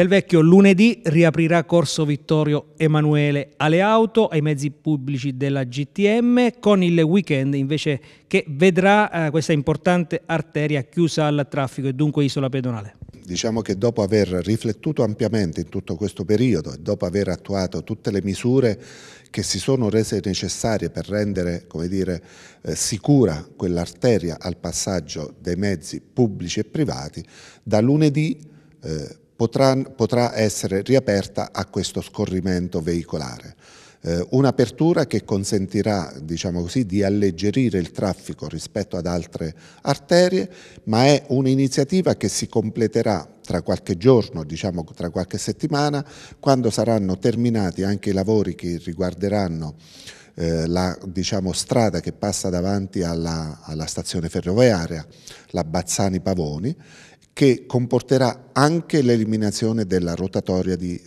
Del Vecchio lunedì riaprirà Corso Vittorio Emanuele alle auto, ai mezzi pubblici della GTM, con il weekend invece che vedrà eh, questa importante arteria chiusa al traffico e dunque isola pedonale. Diciamo che dopo aver riflettuto ampiamente in tutto questo periodo e dopo aver attuato tutte le misure che si sono rese necessarie per rendere come dire, eh, sicura quell'arteria al passaggio dei mezzi pubblici e privati, da lunedì eh, potrà, potrà essere riaperta a questo scorrimento veicolare. Eh, Un'apertura che consentirà diciamo così, di alleggerire il traffico rispetto ad altre arterie, ma è un'iniziativa che si completerà tra qualche giorno, diciamo tra qualche settimana, quando saranno terminati anche i lavori che riguarderanno eh, la diciamo, strada che passa davanti alla, alla stazione ferroviaria, la Bazzani-Pavoni, che comporterà anche l'eliminazione della rotatoria di,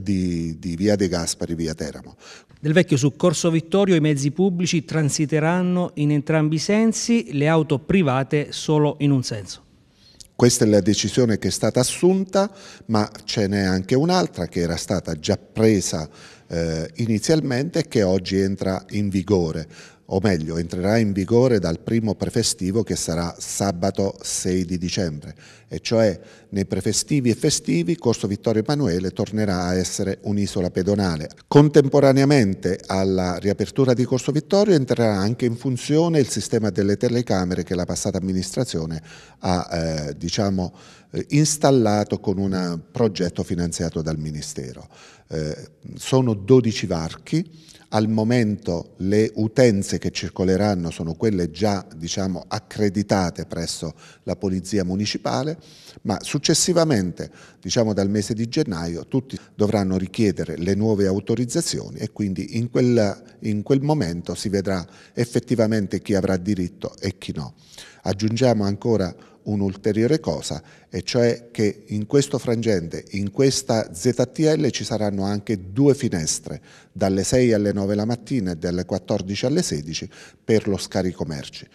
di, di, Via De Gaspari, Via Teramo. Del vecchio su Corso Vittorio i mezzi pubblici transiteranno in entrambi i sensi, le auto private solo in un senso. Questa è la decisione che è stata assunta, ma ce n'è anche un'altra che era stata già presa eh, inizialmente e che oggi entra in vigore o meglio entrerà in vigore dal primo prefestivo che sarà sabato 6 di dicembre, e cioè nei prefestivi e festivi Corso Vittorio Emanuele tornerà a essere un'isola pedonale. Contemporaneamente alla riapertura di Corso Vittorio entrerà anche in funzione il sistema delle telecamere che la passata amministrazione ha eh, diciamo, eh, installato con un progetto finanziato dal Ministero. Eh, sono 12 varchi, al momento le utenze notizie che circoleranno sono quelle già diciamo, accreditate presso la Polizia Municipale, ma successivamente, diciamo dal mese di gennaio, tutti dovranno richiedere le nuove autorizzazioni e quindi in quel, in quel momento si vedrà effettivamente chi avrà diritto e chi no. Aggiungiamo ancora un'ulteriore cosa, e cioè che in questo frangente, in questa ZTL ci saranno anche due finestre, dalle 6 alle 9 la mattina e dalle 14 alle 16 per lo scarico merci.